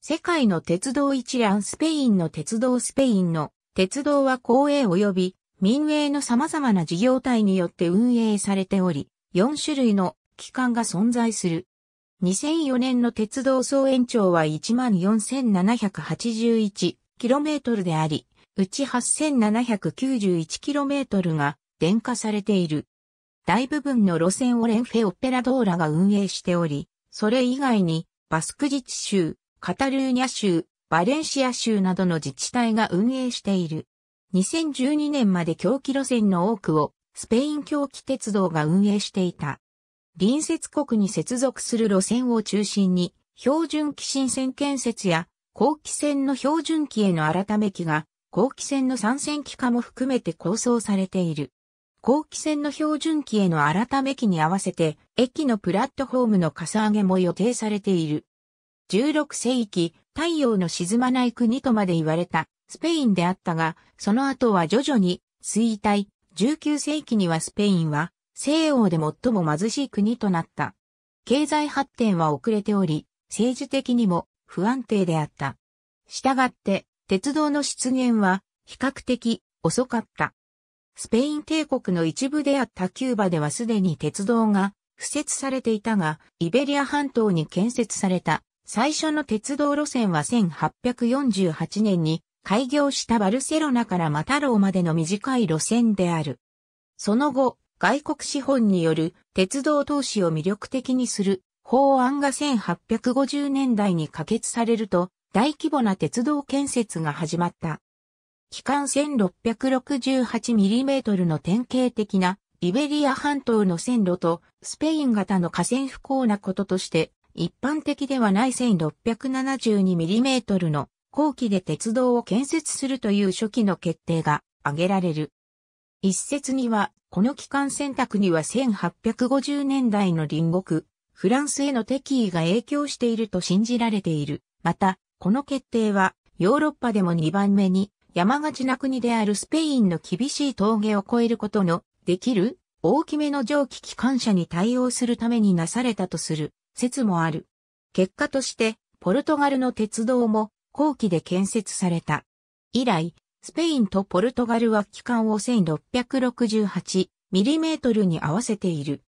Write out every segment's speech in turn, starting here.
世界の鉄道一覧スペインの鉄道スペインの鉄道は公営及び民営の様々な事業体によって運営されており、4種類の機関が存在する。2004年の鉄道総延長は 14,781km であり、うち 8,791km が電化されている。大部分の路線をレンフェ・オペラドーラが運営しており、それ以外にバスク自治州、カタルーニャ州、バレンシア州などの自治体が運営している。2012年まで狂気路線の多くをスペイン狂気鉄道が運営していた。隣接国に接続する路線を中心に、標準機新線建設や、後期線の標準機への改め機が、後期線の参戦機化も含めて構想されている。後期線の標準機への改め機に合わせて、駅のプラットフォームのかさ上げも予定されている。16世紀、太陽の沈まない国とまで言われたスペインであったが、その後は徐々に衰退、19世紀にはスペインは西欧で最も貧しい国となった。経済発展は遅れており、政治的にも不安定であった。したがって、鉄道の出現は比較的遅かった。スペイン帝国の一部であったキューバではすでに鉄道が敷設されていたが、イベリア半島に建設された最初の鉄道路線は1848年に開業したバルセロナからマタローまでの短い路線である。その後、外国資本による鉄道投資を魅力的にする法案が1850年代に可決されると大規模な鉄道建設が始まった。期間 1668mm の典型的なイベリア半島の線路とスペイン型の河川不幸なこととして一般的ではない 1672mm の後期で鉄道を建設するという初期の決定が挙げられる。一説には、この機関選択には1850年代の隣国、フランスへの敵意が影響していると信じられている。また、この決定は、ヨーロッパでも2番目に、山がちな国であるスペインの厳しい峠を越えることの、できる、大きめの蒸気機関車に対応するためになされたとする説もある。結果として、ポルトガルの鉄道も後期で建設された。以来、スペインとポルトガルは期間を 1668mm に合わせている。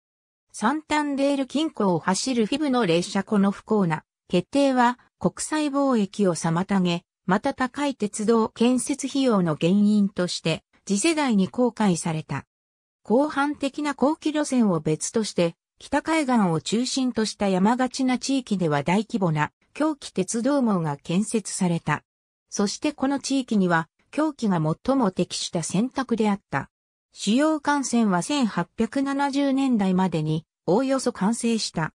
サンタンデール近郊を走るフィブの列車この不幸な決定は国際貿易を妨げ、また高い鉄道建設費用の原因として次世代に公開された。広範的な後期路線を別として北海岸を中心とした山がちな地域では大規模な狂気鉄道網が建設された。そしてこの地域には狂気が最も適した選択であった。主要幹線は1870年代までにおおよそ完成した。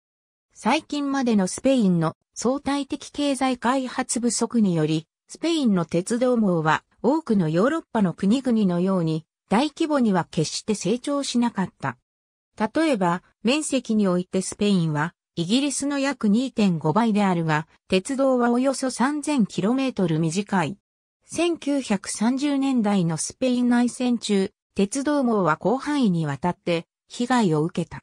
最近までのスペインの相対的経済開発不足により、スペインの鉄道網は多くのヨーロッパの国々のように大規模には決して成長しなかった。例えば、面積においてスペインは、イギリスの約2.5倍であるが、鉄道はおよそ 3000km 短い。1930年代のスペイン内戦中、鉄道網は広範囲にわたって被害を受けた。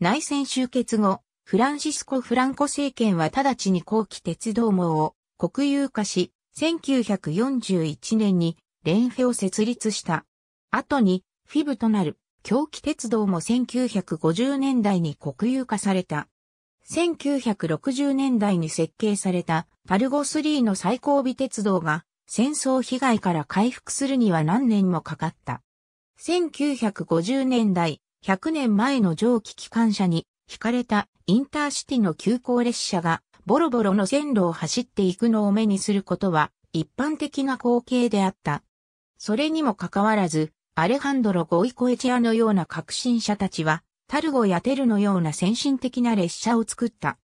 内戦終結後、フランシスコ・フランコ政権は直ちに後期鉄道網を国有化し、1941年に連フェを設立した。後に、フィブとなる狂気鉄道も1950年代に国有化された。1960年代に設計されたパルゴ3の最後尾鉄道が戦争被害から回復するには何年もかかった。1950年代、100年前の蒸気機関車に引かれたインターシティの急行列車がボロボロの線路を走っていくのを目にすることは一般的な光景であった。それにもかかわらず、アレハンドロ・ゴイコエチアのような革新者たちは、タルゴやテルのような先進的な列車を作った。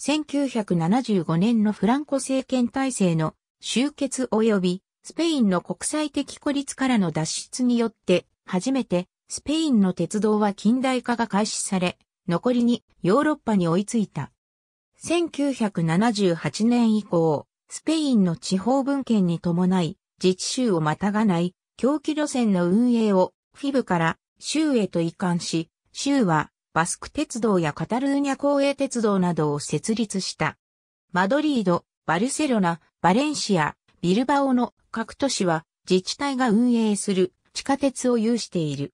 1975年のフランコ政権体制の終結及びスペインの国際的孤立からの脱出によって初めてスペインの鉄道は近代化が開始され残りにヨーロッパに追いついた。1978年以降スペインの地方分権に伴い自治州をまたがない狂気路線の運営をフィブから州へと移管し、州はバスク鉄道やカタルーニャ公営鉄道などを設立した。マドリード、バルセロナ、バレンシア、ビルバオの各都市は自治体が運営する地下鉄を有している。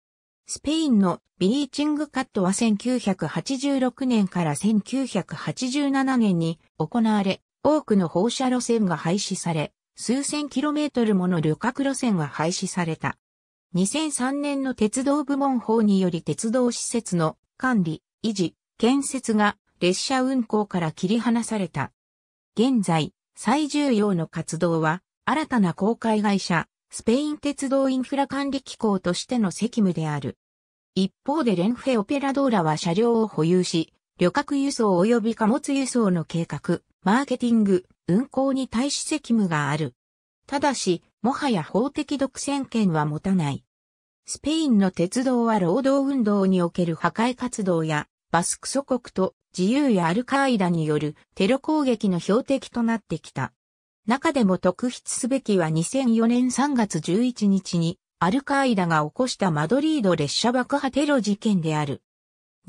スペインのビリーチングカットは1986年から1987年に行われ、多くの放射路線が廃止され、数千キロメートルもの旅客路線は廃止された。2003年の鉄道部門法により鉄道施設の管理、維持、建設が列車運行から切り離された。現在、最重要の活動は、新たな公開会社、スペイン鉄道インフラ管理機構としての責務である。一方でレンフェオペラドーラは車両を保有し、旅客輸送及び貨物輸送の計画、マーケティング、運行に対し責務がある。ただし、もはや法的独占権は持たない。スペインの鉄道は労働運動における破壊活動や、バスク祖国と自由やアルカイダによるテロ攻撃の標的となってきた。中でも特筆すべきは2004年3月11日にアルカイダが起こしたマドリード列車爆破テロ事件である。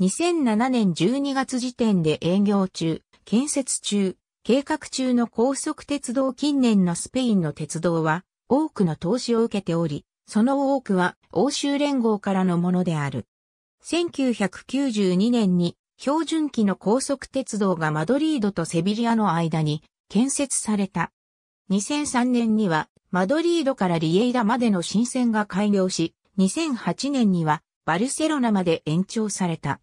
2007年12月時点で営業中、建設中、計画中の高速鉄道近年のスペインの鉄道は多くの投資を受けており、その多くは欧州連合からのものである。1992年に標準機の高速鉄道がマドリードとセビリアの間に建設された。2003年にはマドリードからリエイラまでの新線が開業し、2008年にはバルセロナまで延長された。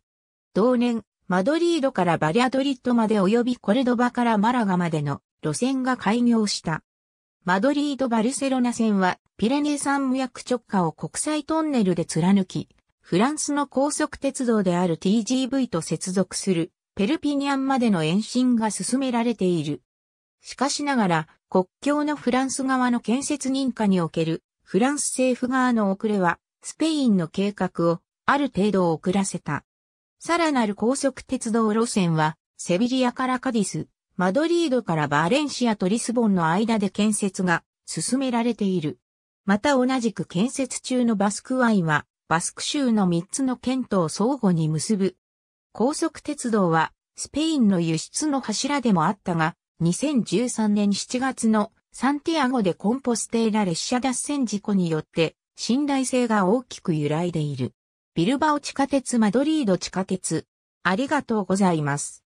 同年、マドリードからバリアドリッドまで及びコルドバからマラガまでの路線が開業した。マドリード・バルセロナ線はピレネー無役直下を国際トンネルで貫き、フランスの高速鉄道である TGV と接続するペルピニャンまでの延伸が進められている。しかしながら国境のフランス側の建設認可におけるフランス政府側の遅れはスペインの計画をある程度遅らせた。さらなる高速鉄道路線は、セビリアからカディス、マドリードからバーレンシアとリスボンの間で建設が進められている。また同じく建設中のバスクワインは、バスク州の3つの県とを相互に結ぶ。高速鉄道は、スペインの輸出の柱でもあったが、2013年7月のサンティアゴでコンポステーラ列車脱線事故によって、信頼性が大きく揺らいでいる。ビルバオ地下鉄マドリード地下鉄。ありがとうございます。